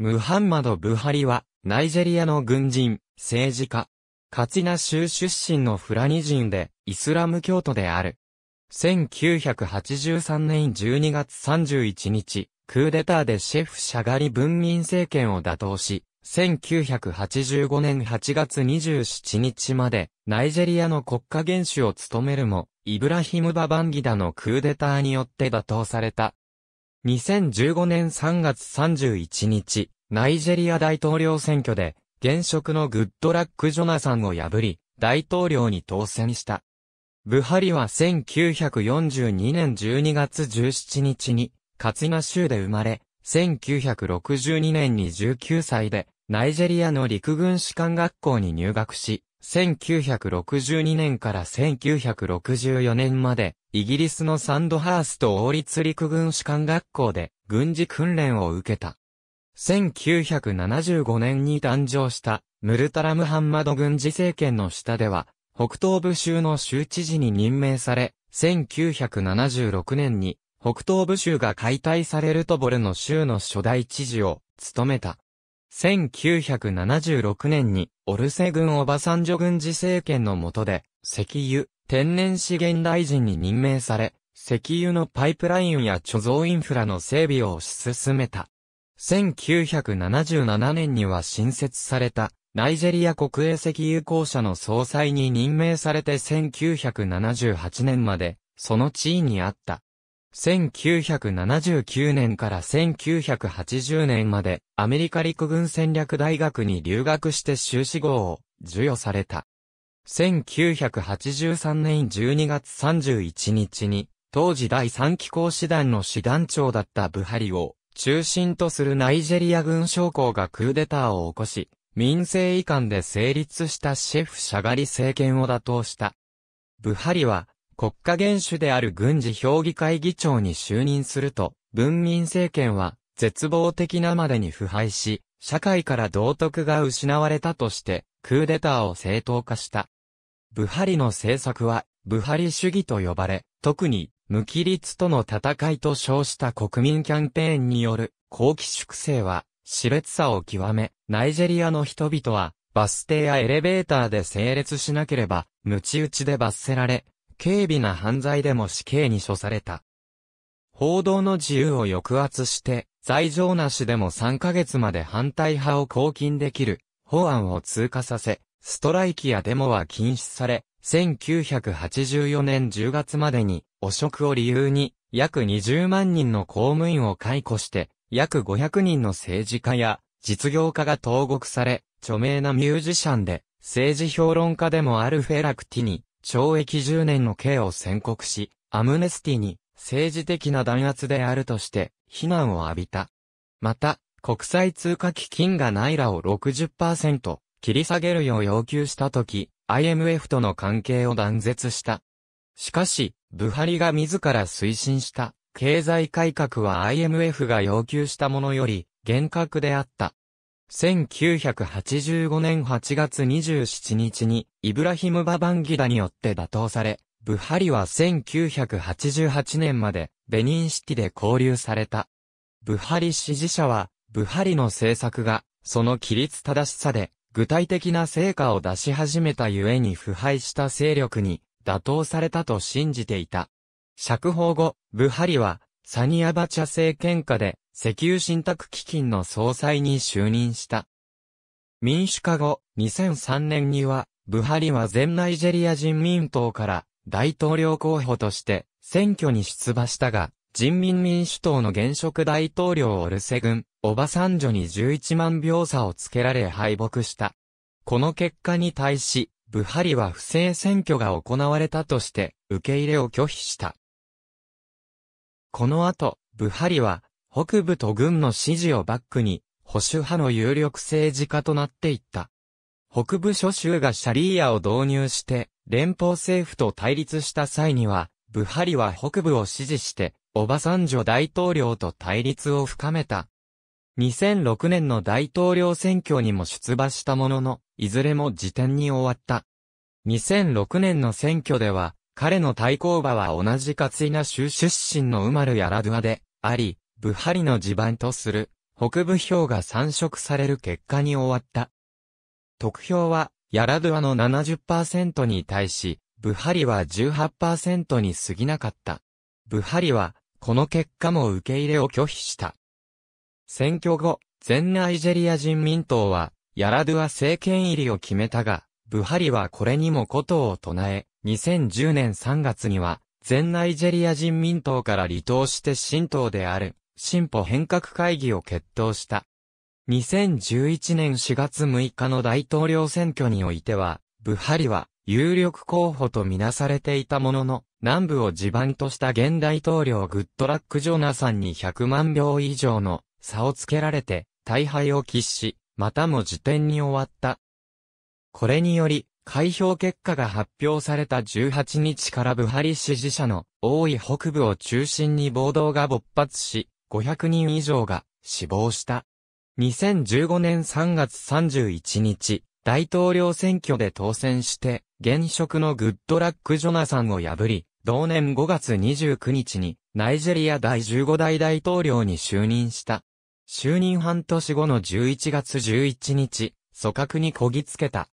ムハンマド・ブハリは、ナイジェリアの軍人、政治家。カチナ州出身のフラニ人で、イスラム教徒である。1983年12月31日、クーデターでシェフ・シャガリ文民政権を打倒し、1985年8月27日まで、ナイジェリアの国家元首を務めるも、イブラヒム・ババンギダのクーデターによって打倒された。2015年3月31日、ナイジェリア大統領選挙で、現職のグッドラック・ジョナサンを破り、大統領に当選した。ブハリは1942年12月17日に、カツナ州で生まれ、1962年に19歳で、ナイジェリアの陸軍士官学校に入学し、1962年から1964年まで、イギリスのサンドハースト王立陸軍士官学校で軍事訓練を受けた。1975年に誕生したムルタラ・ムハンマド軍事政権の下では、北東部州の州知事に任命され、1976年に北東部州が解体されるとボルの州の初代知事を務めた。1976年に、オルセ軍オバサンジョ軍事政権の下で、石油、天然資源大臣に任命され、石油のパイプラインや貯蔵インフラの整備を推し進めた。1977年には新設された、ナイジェリア国営石油公社の総裁に任命されて1978年まで、その地位にあった。1979年から1980年までアメリカ陸軍戦略大学に留学して修士号を授与された。1983年12月31日に当時第3機構師団の師団長だったブハリを中心とするナイジェリア軍将校がクーデターを起こし、民政移管で成立したシェフ・シャガリ政権を打倒した。ブハリは国家元首である軍事評議会議長に就任すると、文民政権は絶望的なまでに腐敗し、社会から道徳が失われたとして、クーデターを正当化した。ブハリの政策は、ブハリ主義と呼ばれ、特に、無規律との戦いと称した国民キャンペーンによる、後期粛清は、熾烈さを極め、ナイジェリアの人々は、バス停やエレベーターで整列しなければ、鞭打ちで罰せられ、軽微な犯罪でも死刑に処された。報道の自由を抑圧して、罪状なしでも3ヶ月まで反対派を拘禁できる法案を通過させ、ストライキやデモは禁止され、1984年10月までに汚職を理由に約20万人の公務員を解雇して、約500人の政治家や実業家が投獄され、著名なミュージシャンで政治評論家でもあるフェラクティに懲役10年の刑を宣告し、アムネスティに政治的な弾圧であるとして非難を浴びた。また、国際通貨基金がナイラを60%切り下げるよう要求したとき、IMF との関係を断絶した。しかし、ブハリが自ら推進した経済改革は IMF が要求したものより厳格であった。1985年8月27日にイブラヒム・ババンギダによって打倒され、ブハリは1988年までベニンシティで交流された。ブハリ支持者は、ブハリの政策が、その規律正しさで、具体的な成果を出し始めたゆえに腐敗した勢力に打倒されたと信じていた。釈放後、ブハリは、サニアバチャ政権下で、石油信託基金の総裁に就任した。民主化後、2003年には、ブハリは全ナイジェリア人民党から大統領候補として選挙に出馬したが、人民民主党の現職大統領オルセ軍、オバサンジョに11万票差をつけられ敗北した。この結果に対し、ブハリは不正選挙が行われたとして、受け入れを拒否した。この後、ブハリは、北部と軍の支持をバックに、保守派の有力政治家となっていった。北部諸州がシャリーヤを導入して、連邦政府と対立した際には、ブハリは北部を支持して、オバサンジョ大統領と対立を深めた。2006年の大統領選挙にも出馬したものの、いずれも辞典に終わった。2006年の選挙では、彼の対抗馬は同じカツイナ州出身のウマル・ヤラドゥアで、あり、ブハリの地盤とする北部氷が散色される結果に終わった。得票はヤラドゥアの70%に対し、ブハリは18%に過ぎなかった。ブハリは、この結果も受け入れを拒否した。選挙後、全ナイジェリア人民党は、ヤラドゥア政権入りを決めたが、ブハリはこれにもことを唱え、2010年3月には、全ナイジェリア人民党から離党して新党である、進歩変革会議を決闘した。2011年4月6日の大統領選挙においては、ブハリは有力候補とみなされていたものの、南部を地盤とした現大統領グッドラック・ジョナさんに100万票以上の差をつけられて、大敗を喫し、またも辞典に終わった。これにより、開票結果が発表された18日からブハリ支持者の多い北部を中心に暴動が勃発し、500人以上が死亡した。2015年3月31日、大統領選挙で当選して、現職のグッドラック・ジョナサンを破り、同年5月29日に、ナイジェリア第15代大統領に就任した。就任半年後の11月11日、組閣にこぎつけた。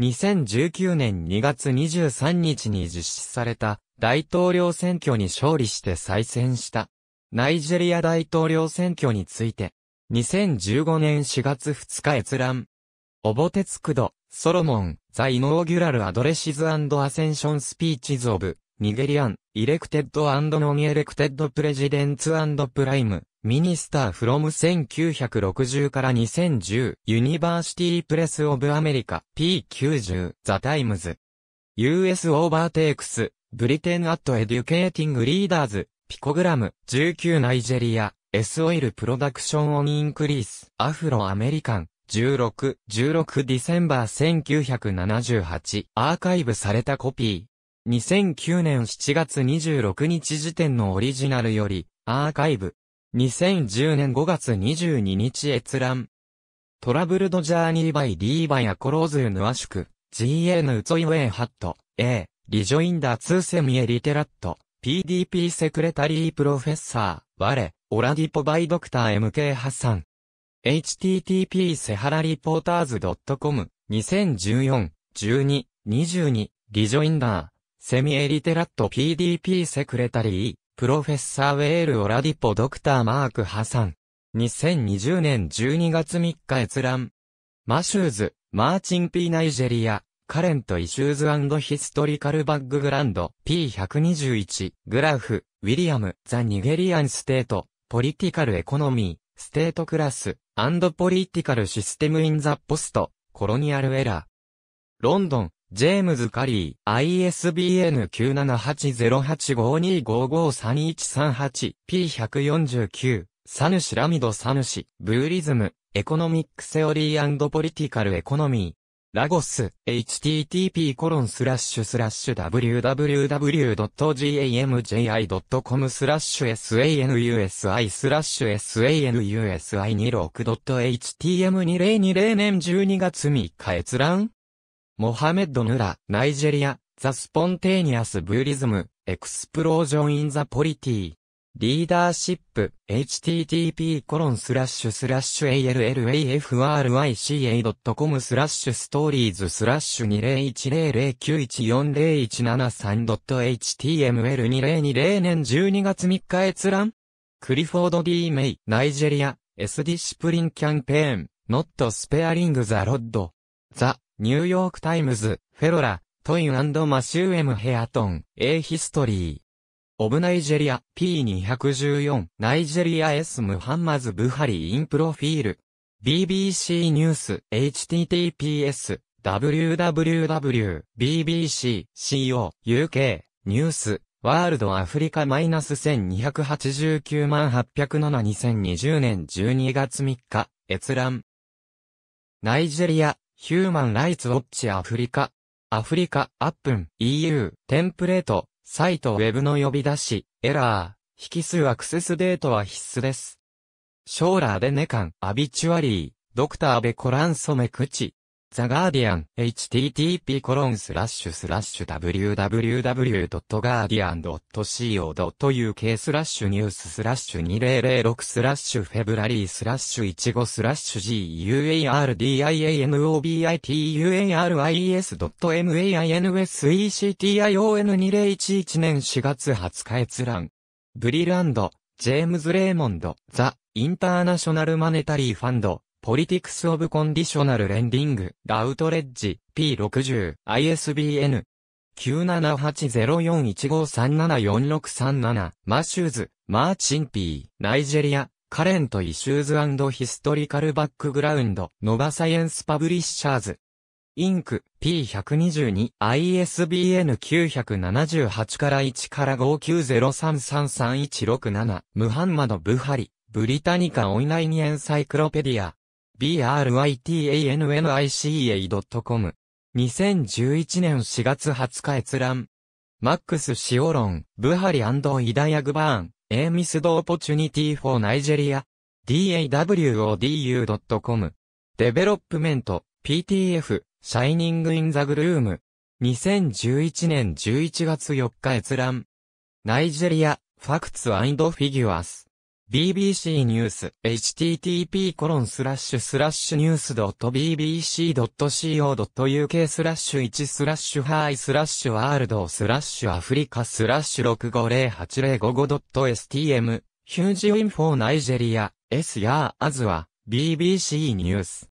2019年2月23日に実施された大統領選挙に勝利して再選した。ナイジェリア大統領選挙について、2015年4月2日閲覧。オボテツクド、ソロモン、ザ・イノーギュラル・アドレシズ・アンド・アセンション・スピーチズ・オブ、ニゲリアン、イレクテッド・アンド・ノミエレクテッド・プレジデンツ・アンド・プライム、ミニスター・フロム1960から2010、ユニバーシティ・プレス・オブ・アメリカ、P90、ザ・タイムズ。US オーバーテイクス、ブリテンアットエデュケーティングリーダーズ、ピコグラム、19ナイジェリア、S オイルプロダクションオンインクリース、アフロアメリカン、16、16ディセンバー1978、アーカイブされたコピー。2009年7月26日時点のオリジナルより、アーカイブ。2010年5月22日閲覧。トラブルドジャーニーバイリーバイアコローズヌアシュク、GN ウツイウェイハット、A、リジョインダーツーセミエリテラット。PDP セクレタリープロフェッサー、我、オラディポバイドクター MK サン。http セハラリポーターズ .com 2014 12 22リジョインダーセミエリテラット PDP セクレタリープロフェッサーウェールオラディポドクターマークハサン2020年12月3日閲覧マシューズマーチンピーナイジェリアカレント・イシューズヒストリカル・バッググランド、P121、グラフ、ウィリアム、ザ・ニゲリアン・ステート、ポリティカル・エコノミー、ステート・クラス、アンド・ポリティカル・システム・イン・ザ・ポスト、コロニアル・エラー。ロンドン、ジェームズ・カリー、ISBN9780852553138、P149、サヌシ・ラミド・サヌシ、ブーリズム、エコノミック・セオリーアンド・ポリティカル・エコノミー、ラゴス、http://www.gamji.com コロンススララッッシシュュスラッシュ sanusi スラッシュ sanusi26.htm2020 年12月3日閲覧モハメッド・ヌラ、ナイジェリア、ザ・スポンテーニアス・ブーリズム、エクスプロージョン・イン・ザ・ポリティ。リーダーシップ http://allafryca.com コロンススララッッシシュュスラッシュストーリーズスラッシュ 201009140173.html2020 年12月3日閲覧クリフォード D メイナイジェリア S ディシプリンキャンペーンノットスペアリング・ザ・ロッド。ザ、ニューヨーク・タイムズ、フェロラトインマシューエム・ヘアトン A ヒストリー。オブナイジェリア P214 ナイジェリア S ムハンマズ・ブハリインプロフィール BBC ニュース https www.bbc.co.uk ニュースワールドアフリカ -1289 万807 2020年12月3日閲覧ナイジェリアヒューマン・ライツ・ウォッチ・アフリカアフリカ・アップン EU テンプレートサイトウェブの呼び出し、エラー、引数アクセスデートは必須です。ショーラーでネカン、アビチュアリー、ドクターベコランソメクチ。ザガーディアン http コロンスラッシュスラッシュ www.guardian.co.uk スラッシュニューススラッシュ2006スラッシュフェブラリースラッシュ15スラッシュ GUARDIANOBITUARIS.MAINSECTION 年4月20日閲覧。ブリランド、ジェームズ・レーモンド、ザ・インターナショナルマネタリーファンド、ポリティクス・オブ・コンディショナル・レンディング、ダラウトレッジ、P60、ISBN。9780415374637マシューズ、マーチンピー、ナイジェリア、カレントイシューズヒストリカルバックグラウンド、ノバサイエンスパブリッシャーズ。インク P122 ISBN 978から1から590333167ムハンマド・ブハリブリタニカオンラインエンサイクロペディア britannica.com。2011年4月20日閲覧。マックス・シオロン、ブハリイダヤグバーン、エイミスド・オポチュニティ・フォー・ナイジェリア。dawodu.com。デベロップメント、PTF、シャイニング・イン・ザ・グルーム。2011年11月4日閲覧。ナイジェリア、ファクツ・アイド・フィギュアス。BBC ニュース、http://news.bbc.co.uk スラッシュ1スラッシュハイスラッシュワールドスラッシュアフリカスラッシュ 650855.stm ヒュージウインフォーナイジェリア S やアズは BBC ニュース。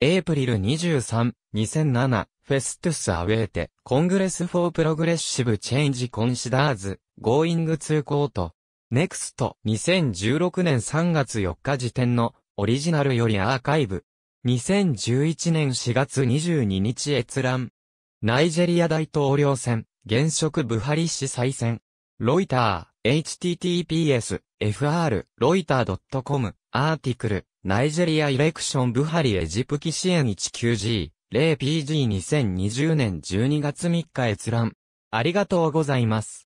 エイプリル23、2007フェストゥスアウェーテコングレスフォープログレッシブチェンジコンシダーズゴーイング通行と NEXT 2016年3月4日時点のオリジナルよりアーカイブ。2011年4月22日閲覧。ナイジェリア大統領選、現職ブハリ氏再選。ロイター、https、fr、ロイター .com、アーティクル、ナイジェリアイレクションブハリエジプキ支援 19G、0PG2020 年12月3日閲覧。ありがとうございます。